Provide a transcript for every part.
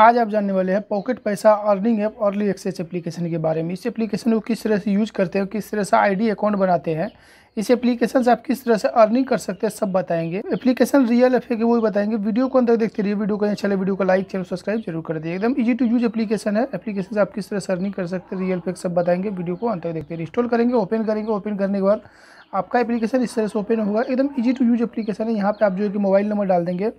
आज आप जानने वाले हैं पॉकेट पैसा earning app early access application के बारे में इस एप्लीकेशन को किस तरह से यूज करते हैं किस तरह से आईडी अकाउंट बनाते हैं इस एप्लीकेशन से आप किस तरह से अर्निंग कर सकते हैं सब बताएंगे एप्लीकेशन रियल एफ है वो भी बताएंगे वीडियो को अंदर देखते रहिए वीडियो को चले वीडियो को लाइक चैनल सब्सक्राइब जरूर कर दिए एकदम इजी टू यूज एप्लीकेशन है एप्लीकेशन से आप किस तरह से अर्निंग कर सकते हैं रियल फेक सब बताएंगे वीडियो को अंत तक देखते रहिए इंस्टॉल करेंगे ओपन करेंगे ओपन करने के बाद आपका एप्लीकेशन इस तरह से ओपन होगा एकदम ईजी टू यूज एप्लीकेशन है यहाँ पर आप जो है कि मोबाइल नंबर डाल देंगे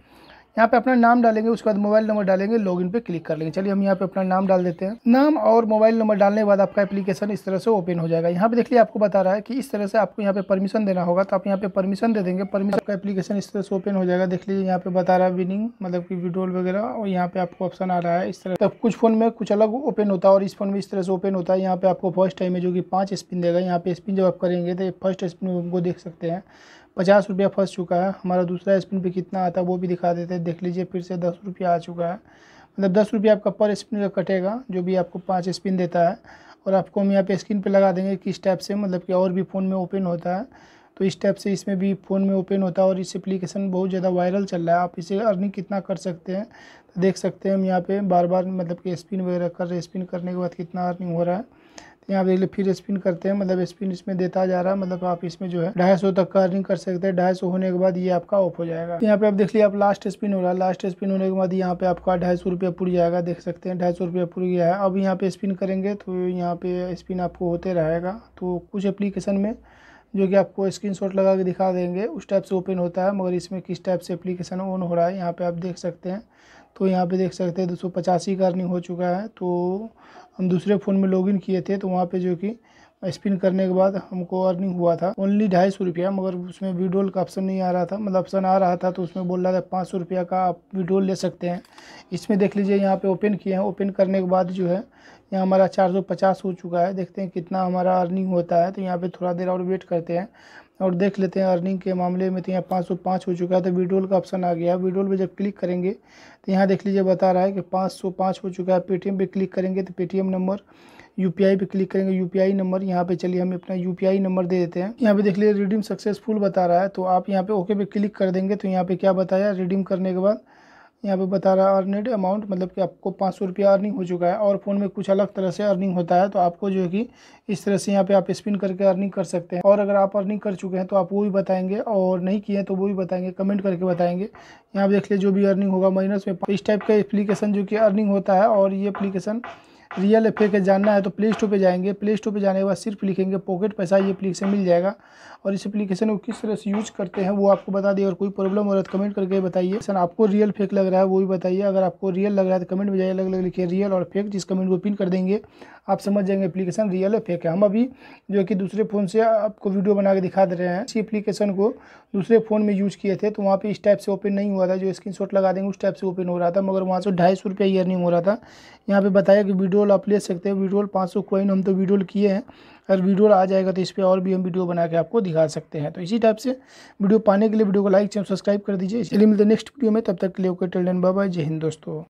यहाँ पे अपना नाम डालेंगे उसके बाद मोबाइल नंबर डालेंगे लॉगिन पे क्लिक कर लेंगे चलिए हम यहाँ पे अपना नाम डाल देते हैं नाम और मोबाइल नंबर डालने के बाद आपका एप्लीकेशन इस तरह से ओपन हो जाएगा यहाँ पे देखिए आपको बता रहा है कि इस तरह से आपको यहाँ पे परमिशन देना होगा तो आप यहाँ पे परमिशन दे देंगे परमिशन आपका एप्लीकेशन इस तरह से ओपन हो जाएगा देख लीजिए यहाँ पे बता रहा है विनिंग मतलब की विड्रोल वगैरह और यहाँ पे आपको ऑप्शन आ रहा है इस तरह तब कुछ फोन में कुछ अलग ओपन होता है और इस फोन में इस तरह से ओपन होता है यहाँ पे आपको फर्स्ट टाइम है जो कि पांच स्पिन देगा यहाँ पे स्पिन जब आप करेंगे तो फर्स्ट स्पिन को देख सकते हैं पचास रुपया फंस चुका है हमारा दूसरा स्पिन पे कितना आता है वो भी दिखा देते हैं देख लीजिए फिर से दस रुपया आ चुका है मतलब दस रुपया आपका पर स्पिन का कटेगा जो भी आपको पाँच स्पिन देता है और आपको हम यहाँ पे स्क्रीन पे लगा देंगे किस टाइप से मतलब कि और भी फ़ोन में ओपन होता है तो इस टाइप से इसमें भी फ़ोन में ओपन होता है और इस एप्लीकेशन बहुत ज़्यादा वायरल चल रहा है आप इसे अर्निंग कितना कर सकते हैं देख सकते हैं हम यहाँ पे बार बार मतलब कि स्पिन वगैरह कर रहे स्पिन करने के बाद कितना अर्निंग हो रहा है तो यहाँ देख लीजिए फिर स्पिन करते हैं मतलब स्पिन इसमें देता जा रहा है मतलब आप इसमें जो है ढाई सौ तक का अर्निंग कर सकते हैं ढाई सौ होने के बाद ये आपका ऑफ हो जाएगा यहाँ पे आप देख लीजिए आप लास्ट स्पिन हो रहा है लास्ट स्पिन होने के बाद यहाँ पे आपका ढाई सौ रुपया पुर जाएगा देख सकते हैं ढाई सौ रुपया पुर गया है अब यहाँ पे स्पिन करेंगे तो यहाँ पे स्पिन आपको होते रहेगा तो कुछ एप्लीकेशन में जो कि आपको स्क्रीन शॉट लगा के दिखा देंगे उस टाइप से ओपन होता है मगर इसमें किस टाइप से एप्लीकेशन ऑन हो रहा है यहाँ पे आप देख सकते हैं तो यहाँ पे देख सकते हैं दो सौ पचासी का अर्निंग हो चुका है तो हम दूसरे फ़ोन में लॉगिन किए थे तो वहाँ पे जो कि स्पिन करने के बाद हमको अर्निंग हुआ था ओनली ढाई सौ रुपया मगर उसमें विड्रोल का ऑप्शन नहीं आ रहा था मतलब ऑप्शन आ रहा था तो उसमें बोल रहा था पाँच सौ रुपया का आप विड्रोल ले सकते हैं इसमें देख लीजिए यहाँ पे ओपन किए हैं ओपन करने के बाद जो है यहाँ हमारा चार सौ पचास हो चुका है देखते हैं कितना हमारा अर्निंग होता है तो यहाँ पर थोड़ा देर और वेट करते हैं और देख लेते हैं अर्निंग के मामले में तो यहाँ पाँच सौ पाँच हो चुका है तो विड्रोल का ऑप्शन आ गया विड्रोल पर जब क्लिक करेंगे तो यहाँ देख लीजिए बता रहा है कि पाँच सौ पाँच हो चुका है पेटीएम पे क्लिक करेंगे तो पेटीएम नंबर यू पे क्लिक करेंगे यू नंबर यहाँ पे चलिए हम अपना यू नंबर दे देते हैं यहाँ पे देख लीजिए रिडीम सक्सेसफुल बता रहा है तो आप यहाँ पर ओके पे क्लिक कर देंगे तो यहाँ पर क्या बताया रिडीम करने के बाद यहाँ पे बता रहा है अर्निड अमाउंट मतलब कि आपको पाँच सौ रुपया अर्निंग हो चुका है और फ़ोन में कुछ अलग तरह से अर्निंग होता है तो आपको जो है कि इस तरह से यहाँ पे आप स्पिन करके अर्निंग कर सकते हैं और अगर आप अर्निंग कर चुके हैं तो आप वो भी बताएंगे और नहीं किए तो वो भी बताएंगे कमेंट करके बताएंगे यहाँ देख लीजिए जो भी अर्निंग होगा माइनस में इस टाइप का एप्लीकेशन जो कि अर्निंग होता है और ये अप्लीकेशन रियल एफ के जानना है तो प्ले स्टोर पर जाएंगे प्ले स्टोर पर जाने के बाद सिर्फ लिखेंगे पॉकेट पैसा ये एप्लीकेशन मिल जाएगा और इस एप्लीकेशन को किस तरह से यूज़ करते हैं वो आपको बता दिए और कोई प्रॉब्लम हो रहा तो कमेंट करके बताइए सर आपको रियल फेक लग रहा है वो भी बताइए अगर आपको रियल लग रहा है तो कमेंट में जाइए अलग अलग लिखिए रियल और फेक जिस कमेंट को पिन कर देंगे आप समझ जाएंगे एप्लीकेशन रियल है फेक है हम अभी जो कि दूसरे फ़ोन से आपको वीडियो बना के दिखा दे रहे हैं इसी एप्लीकेशन को दूसरे फ़ोन में यूज़ किए थे तो वहाँ पे इस टाइप से ओपन नहीं हुआ था जो स्क्रीन शॉट लगा देंगे उस टाइप से ओपन हो रहा था मगर वहाँ से ढाई सौ रुपया हो रहा था यहाँ पर बताया कि वीडियो आप ले सकते हैं वीडियो पाँच सौ कोइन हम तो वीडियो किए हैं अगर वीडियो आ जाएगा तो इस पर और भी हम वीडियो बना के आपको दिखा सकते हैं तो इसी टाइप से वीडियो पाने के लिए वीडियो को लाइक चैनल सब्सक्राइब कर दीजिए इसलिए मिलते नेक्स्ट वीडियो में तब तक के लिए ओके टेल बाय जय हिंद दोस्तों